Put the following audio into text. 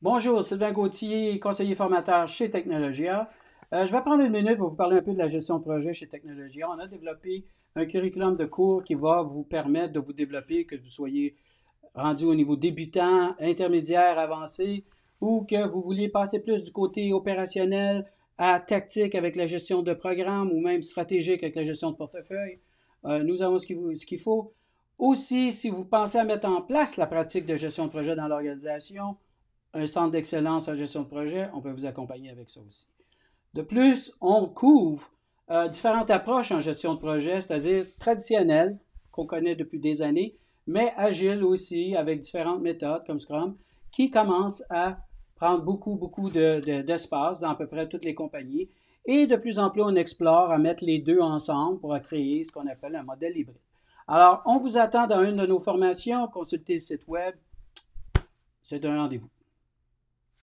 Bonjour, Sylvain Gauthier, conseiller formateur chez Technologia. Euh, je vais prendre une minute pour vous parler un peu de la gestion de projet chez Technologia. On a développé un curriculum de cours qui va vous permettre de vous développer, que vous soyez rendu au niveau débutant, intermédiaire, avancé, ou que vous vouliez passer plus du côté opérationnel à tactique avec la gestion de programme ou même stratégique avec la gestion de portefeuille. Euh, nous avons ce qu'il faut. Aussi, si vous pensez à mettre en place la pratique de gestion de projet dans l'organisation, un centre d'excellence en gestion de projet, on peut vous accompagner avec ça aussi. De plus, on couvre euh, différentes approches en gestion de projet, c'est-à-dire traditionnelles, qu'on connaît depuis des années, mais agiles aussi, avec différentes méthodes comme Scrum, qui commencent à prendre beaucoup, beaucoup d'espace dans à peu près toutes les compagnies. Et de plus en plus, on explore à mettre les deux ensemble pour créer ce qu'on appelle un modèle hybride. Alors, on vous attend dans une de nos formations. Consultez le site web. C'est un rendez-vous.